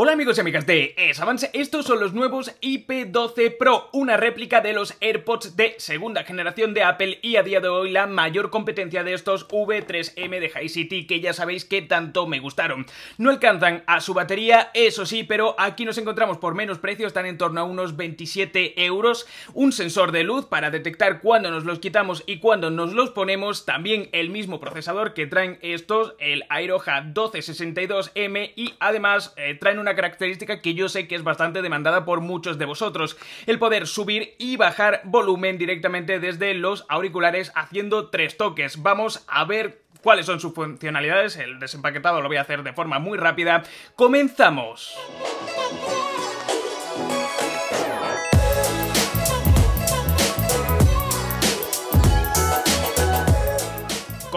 Hola amigos y amigas de Es Avance, estos son los nuevos IP12 Pro, una réplica de los AirPods de segunda generación de Apple y a día de hoy la mayor competencia de estos V3M de High City que ya sabéis que tanto me gustaron. No alcanzan a su batería, eso sí, pero aquí nos encontramos por menos precio, están en torno a unos 27 euros, un sensor de luz para detectar cuando nos los quitamos y cuando nos los ponemos, también el mismo procesador que traen estos, el Aeroja 1262M y además eh, traen una característica que yo sé que es bastante demandada por muchos de vosotros, el poder subir y bajar volumen directamente desde los auriculares haciendo tres toques. Vamos a ver cuáles son sus funcionalidades, el desempaquetado lo voy a hacer de forma muy rápida. ¡Comenzamos!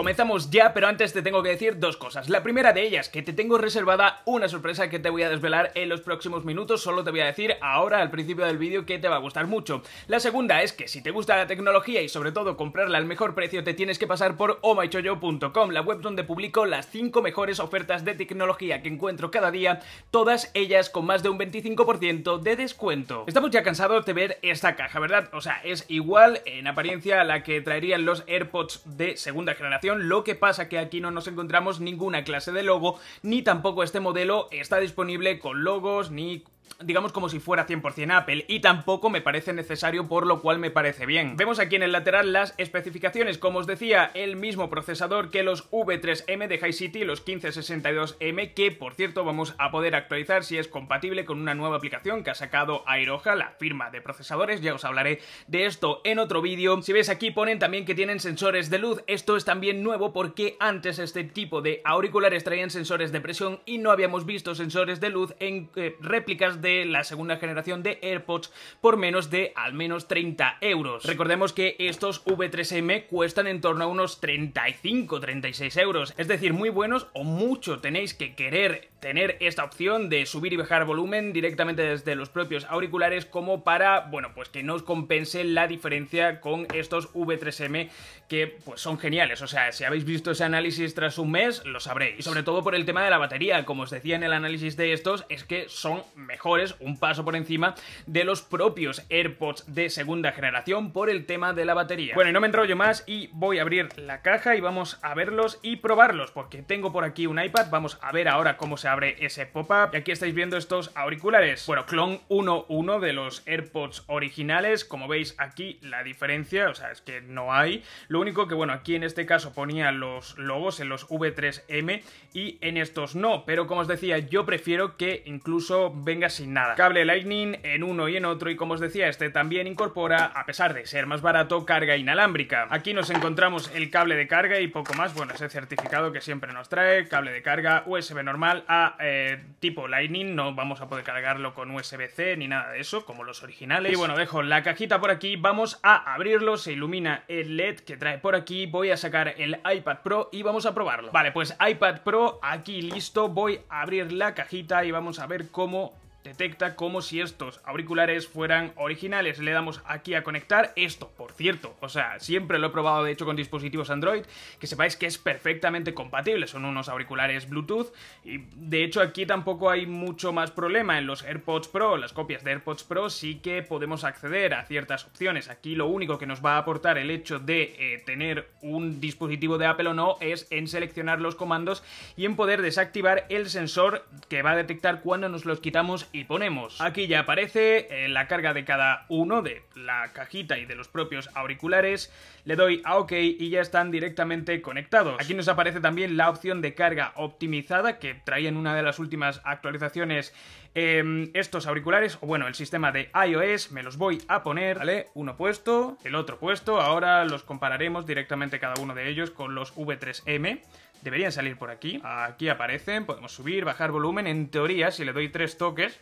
comenzamos ya, pero antes te tengo que decir dos cosas. La primera de ellas, que te tengo reservada una sorpresa que te voy a desvelar en los próximos minutos, solo te voy a decir ahora al principio del vídeo que te va a gustar mucho. La segunda es que si te gusta la tecnología y sobre todo comprarla al mejor precio, te tienes que pasar por omaichoyo.com, la web donde publico las 5 mejores ofertas de tecnología que encuentro cada día, todas ellas con más de un 25% de descuento. Estamos ya cansados de ver esta caja, ¿verdad? O sea, es igual en apariencia a la que traerían los AirPods de segunda generación lo que pasa que aquí no nos encontramos ninguna clase de logo, ni tampoco este modelo está disponible con logos ni digamos como si fuera 100% Apple y tampoco me parece necesario por lo cual me parece bien. Vemos aquí en el lateral las especificaciones, como os decía, el mismo procesador que los V3M de High City, los 1562M, que por cierto vamos a poder actualizar si es compatible con una nueva aplicación que ha sacado Aeroja, la firma de procesadores, ya os hablaré de esto en otro vídeo. Si veis aquí ponen también que tienen sensores de luz, esto es también nuevo porque antes este tipo de auriculares traían sensores de presión y no habíamos visto sensores de luz en eh, réplicas de la segunda generación de AirPods por menos de al menos 30 euros. Recordemos que estos V3M cuestan en torno a unos 35-36 euros, es decir, muy buenos o mucho tenéis que querer tener esta opción de subir y bajar volumen directamente desde los propios auriculares como para, bueno, pues que nos compense la diferencia con estos V3M que pues son geniales, o sea, si habéis visto ese análisis tras un mes, lo sabréis. Sobre todo por el tema de la batería, como os decía en el análisis de estos, es que son mejores un paso por encima de los propios AirPods de segunda generación por el tema de la batería. Bueno, y no me enrollo más y voy a abrir la caja y vamos a verlos y probarlos, porque tengo por aquí un iPad, vamos a ver ahora cómo se abre ese pop-up. Y aquí estáis viendo estos auriculares. Bueno, clon 1.1 de los AirPods originales, como veis aquí la diferencia, o sea, es que no hay. Lo único que, bueno, aquí en este caso ponía los logos en los V3M y en estos no, pero como os decía, yo prefiero que incluso venga sin nada. Cable Lightning en uno y en otro y como os decía este también incorpora, a pesar de ser más barato, carga inalámbrica. Aquí nos encontramos el cable de carga y poco más, bueno ese certificado que siempre nos trae, cable de carga USB normal a eh, tipo Lightning, no vamos a poder cargarlo con USB-C ni nada de eso, como los originales. Y bueno, dejo la cajita por aquí, vamos a abrirlo, se ilumina el LED que trae por aquí, voy a sacar el iPad Pro y vamos a probarlo. Vale, pues iPad Pro aquí listo, voy a abrir la cajita y vamos a ver cómo detecta como si estos auriculares fueran originales. Le damos aquí a conectar esto, por cierto. O sea, siempre lo he probado de hecho con dispositivos Android, que sepáis que es perfectamente compatible. Son unos auriculares Bluetooth y de hecho aquí tampoco hay mucho más problema. En los AirPods Pro, las copias de AirPods Pro, sí que podemos acceder a ciertas opciones. Aquí lo único que nos va a aportar el hecho de eh, tener un dispositivo de Apple o no es en seleccionar los comandos y en poder desactivar el sensor que va a detectar cuando nos los quitamos y ponemos. Aquí ya aparece eh, la carga de cada uno, de la cajita y de los propios auriculares. Le doy a OK y ya están directamente conectados. Aquí nos aparece también la opción de carga optimizada que traía en una de las últimas actualizaciones em, estos auriculares, o bueno, el sistema de iOS, me los voy a poner, ¿vale? Uno puesto, el otro puesto, ahora los compararemos directamente cada uno de ellos con los V3M. Deberían salir por aquí. Aquí aparecen, podemos subir, bajar volumen. En teoría, si le doy tres toques...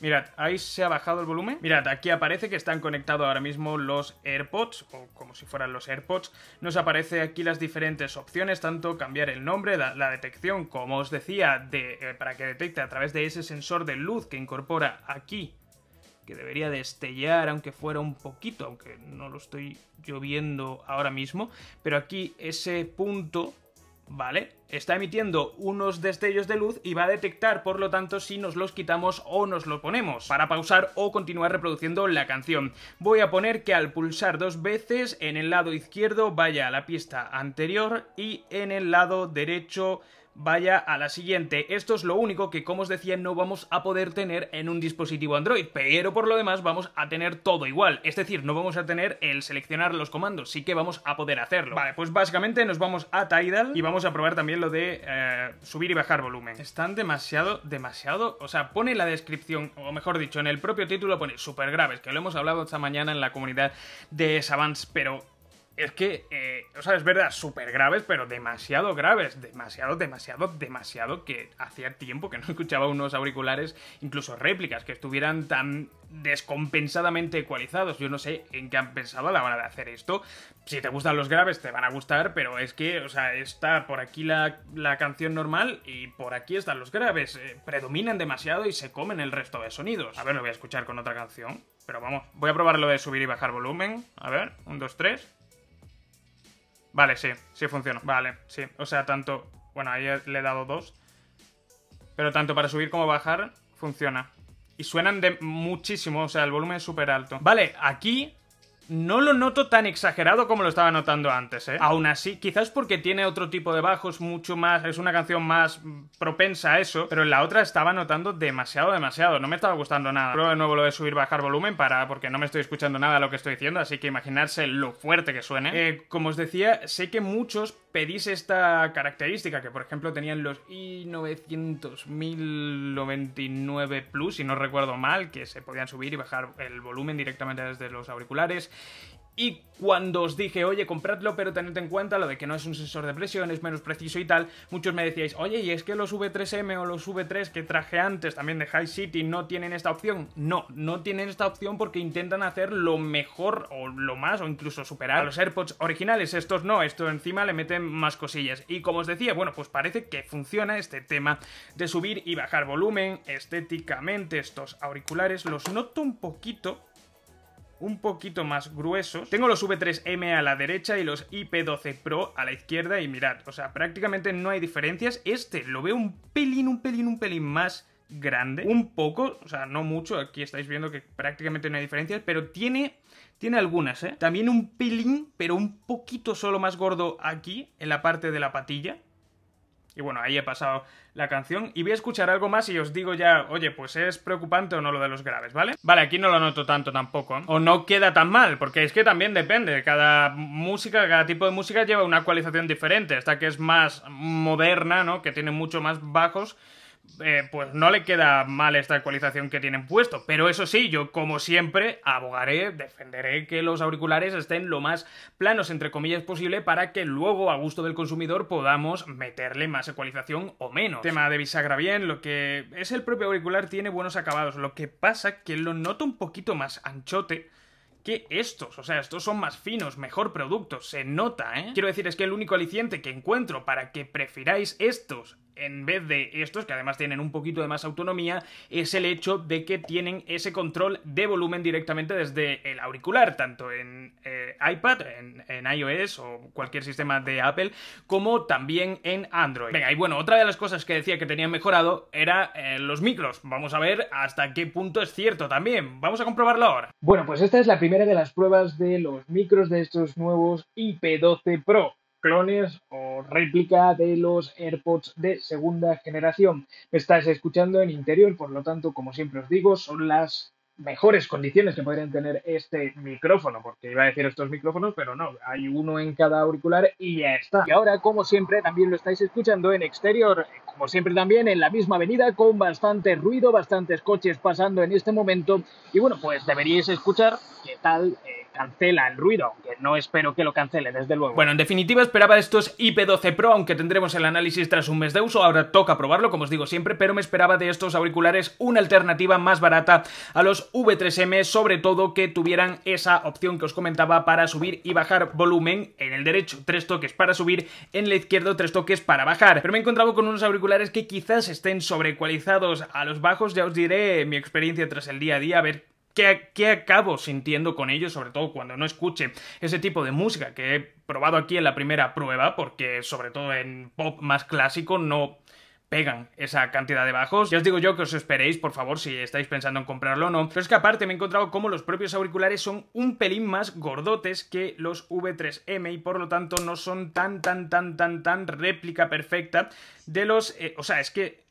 Mirad, ahí se ha bajado el volumen. Mirad, aquí aparece que están conectados ahora mismo los AirPods, o como si fueran los AirPods. Nos aparece aquí las diferentes opciones, tanto cambiar el nombre, la, detección, como os decía, de, eh, para que detecte a través de ese sensor de luz que incorpora aquí que debería destellar, aunque fuera un poquito, aunque no lo estoy lloviendo ahora mismo, pero aquí ese punto ¿vale? Está emitiendo unos destellos de luz y va a detectar, por lo tanto, si nos los quitamos o nos los ponemos, para pausar o continuar reproduciendo la canción. Voy a poner que al pulsar dos veces, en el lado izquierdo vaya a la pista anterior y en el lado derecho vaya a la siguiente. Esto es lo único que, como os decía, no vamos a poder tener en un dispositivo Android, pero por lo demás vamos a tener todo igual. Es decir, no vamos a tener el seleccionar los comandos, sí que vamos a poder hacerlo. Vale, pues básicamente nos vamos a Tidal y vamos a probar también lo de eh, subir y bajar volumen. Están demasiado, demasiado... O sea, pone la descripción, o mejor dicho, en el propio título pone super graves, que lo hemos hablado esta mañana en la comunidad de Savants, pero es que, eh, o sea, es verdad, súper graves, pero demasiado graves, demasiado, demasiado, demasiado, que hacía tiempo que no escuchaba unos auriculares, incluso réplicas, que estuvieran tan descompensadamente ecualizados. Yo no sé en qué han pensado a la hora de hacer esto. Si te gustan los graves, te van a gustar, pero es que, o sea, está por aquí la, canción normal y por aquí están los graves. Eh, predominan demasiado y se comen el resto de sonidos. A ver, lo voy a escuchar con otra canción, pero vamos, voy a probar lo de subir y bajar volumen. A ver, un, dos, tres. Vale, sí, sí funciona. Vale, sí. O sea, tanto. Bueno, ahí le he dado dos. Pero tanto para subir como bajar funciona. Y suenan de muchísimo, o sea, el volumen es súper alto. Vale, aquí no lo noto tan exagerado como lo estaba notando antes, ¿eh? Aún así, quizás porque tiene otro tipo de bajos, mucho más, es una canción más propensa a eso, pero en la otra estaba notando demasiado, demasiado, no me estaba gustando nada. pero de nuevo lo de subir, bajar volumen para, porque no me estoy escuchando nada lo que estoy diciendo, así que imaginarse lo fuerte que suene. Eh, como os decía, sé que muchos pedís esta característica que, por ejemplo, tenían los i900-1099 Plus, si no recuerdo mal, que se podían subir y bajar el volumen directamente desde los auriculares y cuando os dije, oye, compradlo, pero tened en cuenta lo de que no es un sensor de presión, es menos preciso y tal, muchos me decíais, oye, ¿y es que los V3M o los V3 que traje antes, también de High City, no tienen esta opción? No, no tienen esta opción porque intentan hacer lo mejor o lo más, o incluso superar a los AirPods originales. Estos no, esto encima le meten más cosillas. Y como os decía, bueno, pues parece que funciona este tema de subir y bajar volumen estéticamente. Estos auriculares los noto un poquito un poquito más gruesos. Tengo los V3M a la derecha y los IP12 Pro a la izquierda y mirad, o sea, prácticamente no hay diferencias. Este lo veo un pelín, un pelín, un pelín más grande, un poco, o sea, no mucho, aquí estáis viendo que prácticamente no hay diferencias, pero tiene, tiene algunas, ¿eh? También un pelín, pero un poquito solo más gordo aquí, en la parte de la patilla, y bueno, ahí he pasado la canción y voy a escuchar algo más y os digo ya, oye, pues es preocupante o no lo de los graves, ¿vale? Vale, aquí no lo noto tanto tampoco. ¿eh? O no queda tan mal, porque es que también depende. Cada música, cada tipo de música lleva una actualización diferente. Esta que es más moderna, ¿no? Que tiene mucho más bajos. Eh, pues no le queda mal esta ecualización que tienen puesto. Pero eso sí, yo como siempre abogaré, defenderé que los auriculares estén lo más planos, entre comillas, posible para que luego a gusto del consumidor podamos meterle más ecualización o menos. Tema de bisagra bien, lo que es el propio auricular tiene buenos acabados. Lo que pasa que lo noto un poquito más anchote que estos. O sea, estos son más finos, mejor producto, se nota, ¿eh? Quiero decir, es que el único aliciente que encuentro para que prefiráis estos en vez de estos, que además tienen un poquito de más autonomía, es el hecho de que tienen ese control de volumen directamente desde el auricular, tanto en eh, iPad, en, iOS o cualquier sistema de Apple, como también en Android. Venga, y bueno, otra de las cosas que decía que tenían mejorado era eh, los micros. Vamos a ver hasta qué punto es cierto también. Vamos a comprobarlo ahora. Bueno, pues esta es la primera de las pruebas de los micros de estos nuevos IP12 Pro clones o réplica de los AirPods de segunda generación. Me estáis escuchando en interior, por lo tanto, como siempre os digo, son las mejores condiciones que podrían tener este micrófono, porque iba a decir estos micrófonos, pero no, hay uno en cada auricular y ya está. Y ahora, como siempre, también lo estáis escuchando en exterior, como siempre también en la misma avenida, con bastante ruido, bastantes coches pasando en este momento. Y bueno, pues deberíais escuchar qué tal... Eh, cancela el ruido, aunque no espero que lo cancele, desde luego. Bueno, en definitiva esperaba estos IP12 Pro, aunque tendremos el análisis tras un mes de uso, ahora toca probarlo, como os digo siempre, pero me esperaba de estos auriculares una alternativa más barata a los V3M, sobre todo que tuvieran esa opción que os comentaba para subir y bajar volumen en el derecho, tres toques para subir, en el izquierdo tres toques para bajar. Pero me he encontrado con unos auriculares que quizás estén sobrecualizados a los bajos, ya os diré mi experiencia tras el día a día, a ver ¿Qué, acabo sintiendo con ello? Sobre todo cuando no escuche ese tipo de música que he probado aquí en la primera prueba, porque sobre todo en pop más clásico no pegan esa cantidad de bajos. Ya os digo yo que os esperéis, por favor, si estáis pensando en comprarlo o no. Pero es que aparte me he encontrado como los propios auriculares son un pelín más gordotes que los V3M y por lo tanto no son tan, tan, tan, tan, tan réplica perfecta de los... Eh, o sea, es que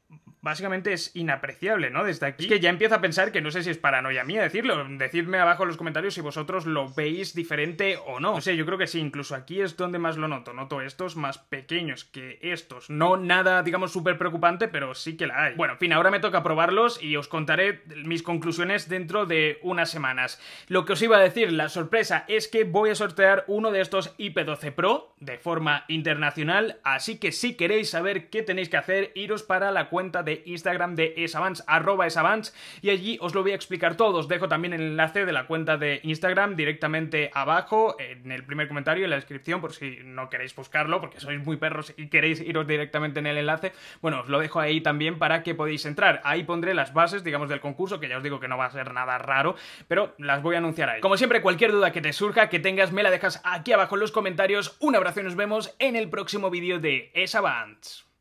básicamente es inapreciable, ¿no? Desde aquí. que ya empiezo a pensar que no sé si es paranoia mía decirlo. Decidme abajo en los comentarios si vosotros lo veis diferente o no. No sé, yo creo que sí, incluso aquí es donde más lo noto. Noto estos más pequeños que estos. No nada, digamos, súper preocupante, pero sí que la hay. Bueno, en fin, ahora me toca probarlos y os contaré mis conclusiones dentro de unas semanas. Lo que os iba a decir, la sorpresa es que voy a sortear uno de estos IP12 Pro de forma internacional, así que si queréis saber qué tenéis que hacer, iros para la cuenta de Instagram de Esavance, arroba Esavance, y allí os lo voy a explicar todo. Os dejo también el enlace de la cuenta de Instagram directamente abajo, en el primer comentario, en la descripción, por si no queréis buscarlo, porque sois muy perros y queréis iros directamente en el enlace. Bueno, os lo dejo ahí también para que podéis entrar. Ahí pondré las bases, digamos, del concurso, que ya os digo que no va a ser nada raro, pero las voy a anunciar ahí. Como siempre, cualquier duda que te surja, que tengas, me la dejas aquí abajo en los comentarios. Un abrazo y nos vemos en el próximo vídeo de Esa